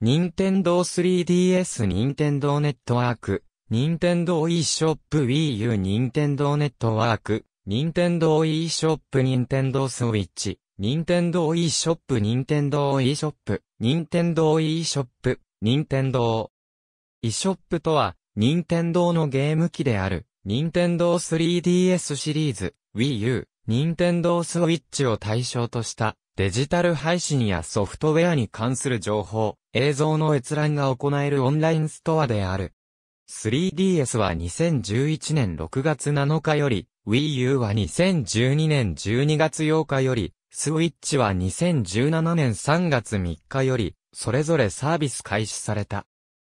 任天堂 3DS 任天堂ネットワーク、任天堂 e ショップ Wii U 任天堂ネットワーク、任天堂 e ショップ任天堂スイッチ、任天堂 e ショップ任天堂 e ショップ、任天堂 e ショップ、任天堂 e ショップとは、任天堂のゲーム機である、任天堂 3DS シリーズ、Wii U、任天堂スイッチを対象としたデジタル配信やソフトウェアに関する情報、映像の閲覧が行えるオンラインストアである。3DS は2011年6月7日より、Wii U は2012年12月8日より、Switch は2017年3月3日より、それぞれサービス開始された。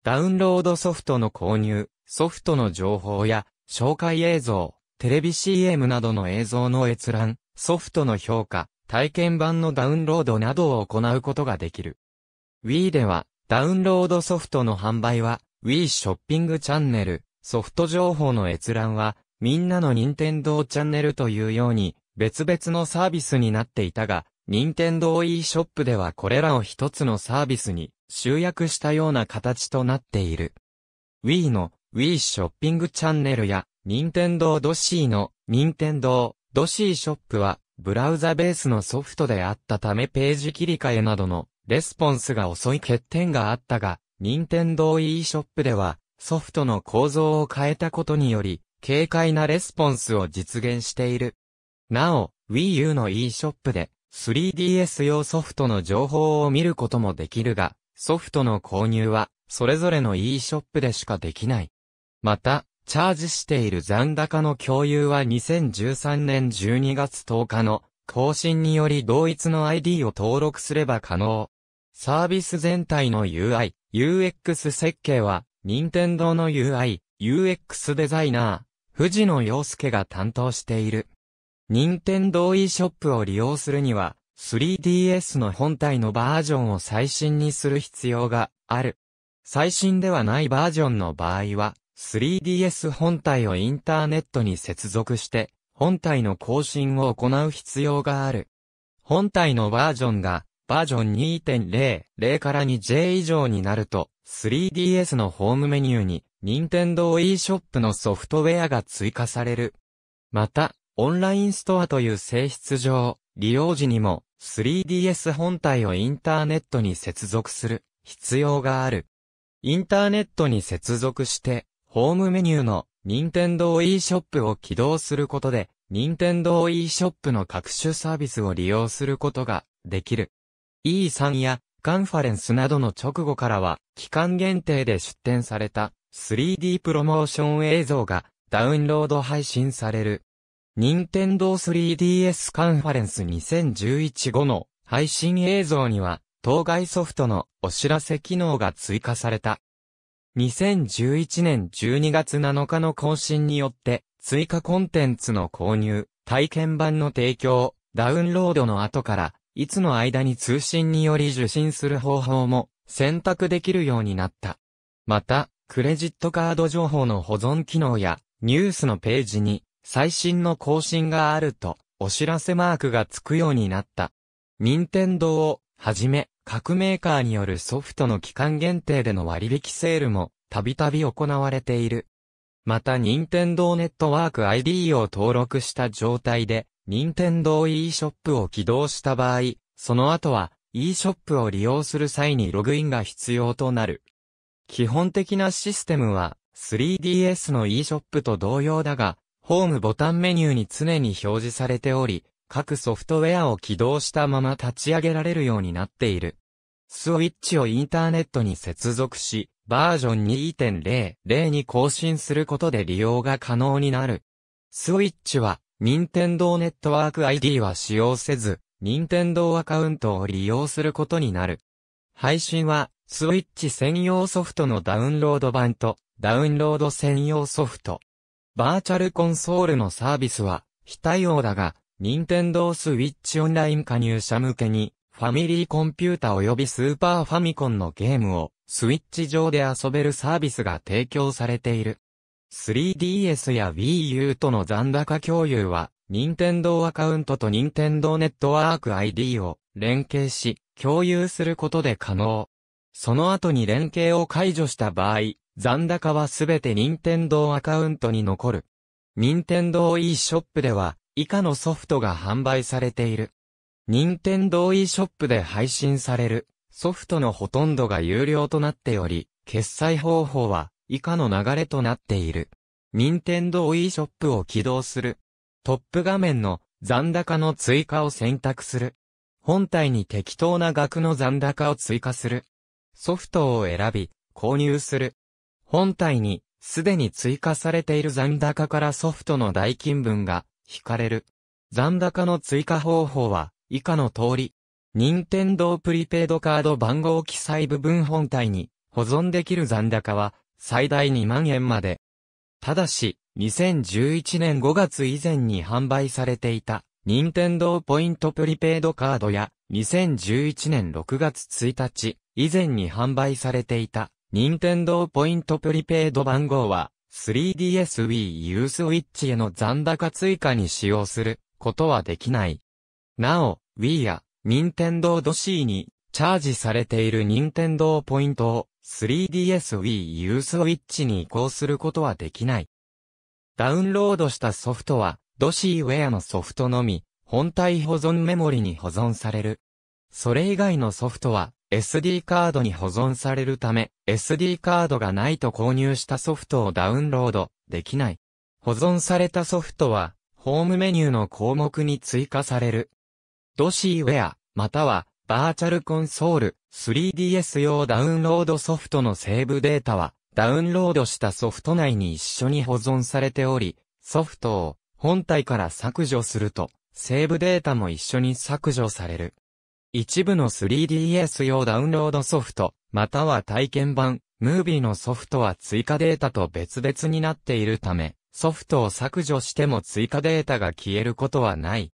ダウンロードソフトの購入、ソフトの情報や、紹介映像、テレビ CM などの映像の閲覧、ソフトの評価、体験版のダウンロードなどを行うことができる。Wii では、ダウンロードソフトの販売は、Wii ショッピングチャンネル、ソフト情報の閲覧は、みんなの任天堂チャンネルというように、別々のサービスになっていたが、任天堂 e ショップではこれらを一つのサービスに集約したような形となっている。Wii の Wii ショッピングチャンネルや、任天堂 d o の任天堂 d o ショップは、ブラウザベースのソフトであったためページ切り替えなどのレスポンスが遅い欠点があったが、任天堂 e ショップではソフトの構造を変えたことにより、軽快なレスポンスを実現している。なお、Wii U の e ショップで 3DS 用ソフトの情報を見ることもできるが、ソフトの購入はそれぞれの e ショップでしかできない。また、チャージしている残高の共有は2013年12月10日の更新により同一の ID を登録すれば可能。サービス全体の UI、UX 設計は、任天堂の UI、UX デザイナー、藤野洋介が担当している。任天堂 e ショップを利用するには、3DS の本体のバージョンを最新にする必要がある。最新ではないバージョンの場合は、3DS 本体をインターネットに接続して、本体の更新を行う必要がある。本体のバージョンが、バージョン2.0、0から 2J 以上になると、3DS のホームメニューに、Nintendo eShop のソフトウェアが追加される。また、オンラインストアという性質上、利用時にも 3DS 本体をインターネットに接続する必要がある。インターネットに接続してホームメニューの Nintendo e ショップを起動することで、Nintendo e ショップの各種サービスを利用することができる。E3 やカンファレンスなどの直後からは、期間限定で出展された 3D プロモーション映像がダウンロード配信される。Nintendo 3DS カンファレンス2011後の配信映像には、当該ソフトのお知らせ機能が追加された。2011年12月7日の更新によって、追加コンテンツの購入、体験版の提供、ダウンロードの後から、いつの間に通信により受信する方法も選択できるようになった。また、クレジットカード情報の保存機能や、ニュースのページに、最新の更新があると、お知らせマークがつくようになった。任天堂をはじめ、各メーカーによるソフトの期間限定での割引セールも、たびたび行われている。また、任天堂ネットワーク ID を登録した状態で、任天堂 e ショップを起動した場合、その後は e ショップを利用する際にログインが必要となる。基本的なシステムは 3DS の e ショップと同様だが、ホームボタンメニューに常に表示されており、各ソフトウェアを起動したまま立ち上げられるようになっている。スウィッチをインターネットに接続し、バージョン2.0.0に更新することで利用が可能になる。スウィッチは、任天堂ネットワーク ID は使用せず、任天堂アカウントを利用することになる。配信は、スウィッチ専用ソフトのダウンロード版と、ダウンロード専用ソフト。バーチャルコンソールのサービスは、非対応だが、任天堂スイッチオンライン加入者向けに、ファミリーコンピュータ及びスーパーファミコンのゲームを、スイッチ上で遊べるサービスが提供されている。3DS や Wii U との残高共有は、任天堂アカウントと任天堂ネットワーク ID を連携し、共有することで可能。その後に連携を解除した場合、残高はすべて任天堂アカウントに残る。任天堂 e ショップでは、以下のソフトが販売されている。任天堂 e ショップで配信されるソフトのほとんどが有料となっており、決済方法は以下の流れとなっている。任天堂 e ショップを起動する。トップ画面の残高の追加を選択する。本体に適当な額の残高を追加する。ソフトを選び、購入する。本体にすでに追加されている残高からソフトの代金分が惹かれる。残高の追加方法は、以下の通り、任天堂プリペイドカード番号記載部分本体に保存できる残高は最大2万円まで。ただし、2011年5月以前に販売されていた任天堂ポイントプリペイドカードや2011年6月1日以前に販売されていた任天堂ポイントプリペイド番号は 3DS Wii U Switch への残高追加に使用することはできない。なお、Wii や Nintendo DC にチャージされている Nintendo ポイントを 3DS Wii U Switch に移行することはできない。ダウンロードしたソフトは DC ウェアのソフトのみ、本体保存メモリに保存される。それ以外のソフトは SD カードに保存されるため、SD カードがないと購入したソフトをダウンロードできない。保存されたソフトは、ホームメニューの項目に追加される。ドシーウェア、または、バーチャルコンソール、3DS 用ダウンロードソフトのセーブデータは、ダウンロードしたソフト内に一緒に保存されており、ソフトを本体から削除すると、セーブデータも一緒に削除される。一部の 3DS 用ダウンロードソフト、または体験版、ムービーのソフトは追加データと別々になっているため、ソフトを削除しても追加データが消えることはない。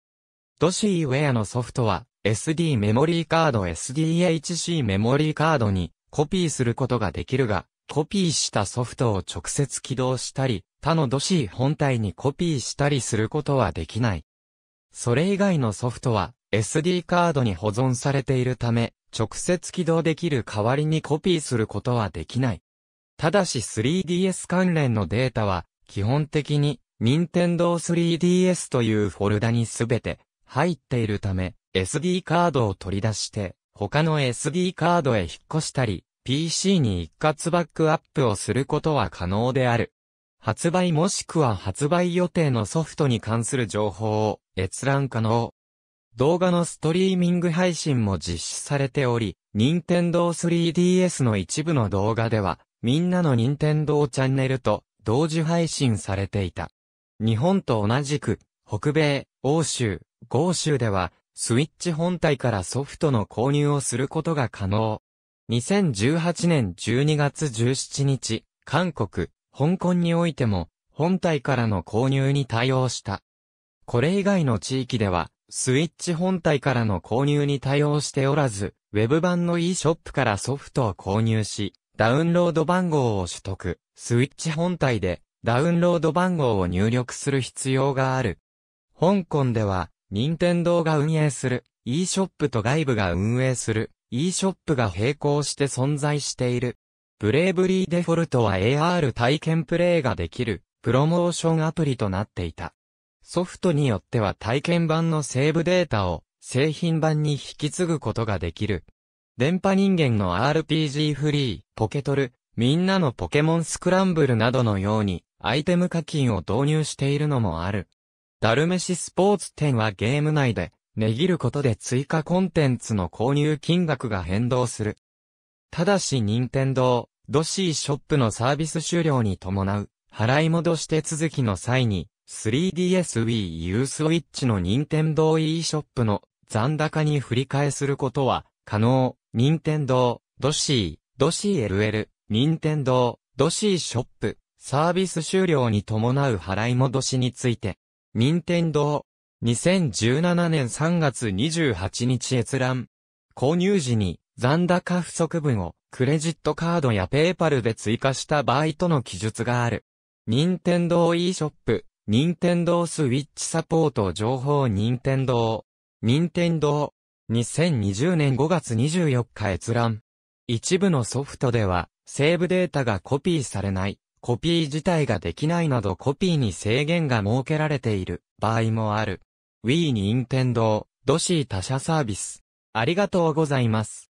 ドシーウェアのソフトは SD メモリーカード SDHC メモリーカードにコピーすることができるが、コピーしたソフトを直接起動したり、他のドシー本体にコピーしたりすることはできない。それ以外のソフトは SD カードに保存されているため、直接起動できる代わりにコピーすることはできない。ただし 3DS 関連のデータは、基本的に、Nintendo 3DS というフォルダにすべて入っているため、SD カードを取り出して、他の SD カードへ引っ越したり、PC に一括バックアップをすることは可能である。発売もしくは発売予定のソフトに関する情報を閲覧可能。動画のストリーミング配信も実施されており、Nintendo 3DS の一部の動画では、みんなの Nintendo チャンネルと同時配信されていた。日本と同じく、北米、欧州、豪州では、スイッチ本体からソフトの購入をすることが可能。2018年12月17日、韓国、香港においても、本体からの購入に対応した。これ以外の地域では、スイッチ本体からの購入に対応しておらず、ウェブ版の e ショップからソフトを購入し、ダウンロード番号を取得、スイッチ本体でダウンロード番号を入力する必要がある。香港では、任天堂が運営する e ショップと外部が運営する e ショップが並行して存在している。ブレイブリーデフォルトは AR 体験プレイができるプロモーションアプリとなっていた。ソフトによっては体験版のセーブデータを製品版に引き継ぐことができる。電波人間の RPG フリー、ポケトル、みんなのポケモンスクランブルなどのように、アイテム課金を導入しているのもある。ダルメシスポーツ店はゲーム内で、値切ることで追加コンテンツの購入金額が変動する。ただし任天堂、ドシーショップのサービス終了に伴う、払い戻し手続きの際に、3DS Wii U Switch の Nintendo e ショップの残高に振り替えすることは可能。Nintendo ドシー、ドシー LL、Nintendo ドシーショップ、サービス終了に伴う払い戻しについて、Nintendo 2017年3月28日閲覧。購入時に残高不足分をクレジットカードやペーパルで追加した場合との記述がある。任天堂 e ショップ任天堂スイッチサポート情報任天堂。任天堂。2020年5月24日閲覧。一部のソフトでは、セーブデータがコピーされない、コピー自体ができないなどコピーに制限が設けられている場合もある。Wii 任天堂、ドシー他社サービス。ありがとうございます。